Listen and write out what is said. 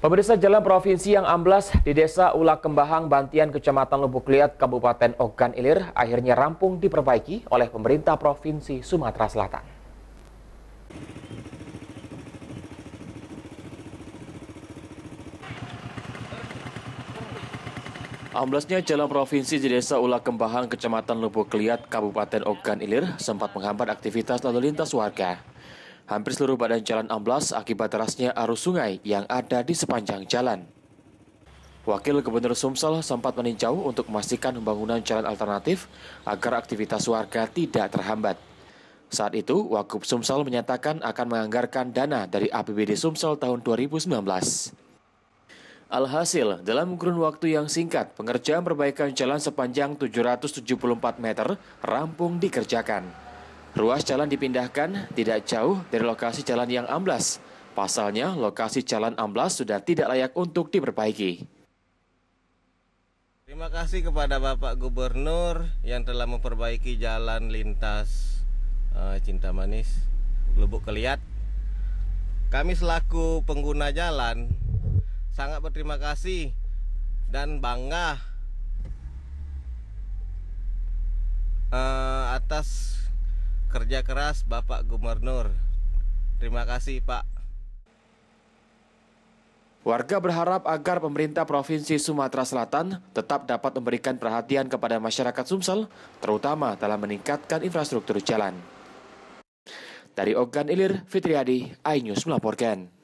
Pemirsa jalan provinsi yang amblas di desa Ula Kembahang, Bantian, Kecamatan Lubuk Liat, Kabupaten Ogan Ilir akhirnya rampung diperbaiki oleh pemerintah Provinsi Sumatera Selatan. Amblasnya jalan provinsi di desa Ula Kembahang, Kecamatan Lubuk Liat, Kabupaten Ogan Ilir sempat menghambat aktivitas lalu lintas warga. Hampir seluruh badan jalan amblas akibat derasnya arus sungai yang ada di sepanjang jalan. Wakil Gubernur Sumsel sempat meninjau untuk memastikan pembangunan jalan alternatif agar aktivitas warga tidak terhambat. Saat itu, Wakub Sumsel menyatakan akan menganggarkan dana dari APBD Sumsel tahun 2019. Alhasil, dalam kurun waktu yang singkat, pengerjaan perbaikan jalan sepanjang 774 meter rampung dikerjakan. Ruas jalan dipindahkan tidak jauh dari lokasi jalan yang amblas. Pasalnya, lokasi jalan amblas sudah tidak layak untuk diperbaiki. Terima kasih kepada Bapak Gubernur yang telah memperbaiki jalan lintas uh, Cinta Manis Lubuk Keliat. Kami selaku pengguna jalan sangat berterima kasih dan bangga uh, atas kerja keras Bapak Gubernur. Terima kasih Pak. Warga berharap agar pemerintah Provinsi Sumatera Selatan tetap dapat memberikan perhatian kepada masyarakat Sumsel, terutama dalam meningkatkan infrastruktur jalan. Dari Ogan Ilir, Fitriadi, iNews melaporkan.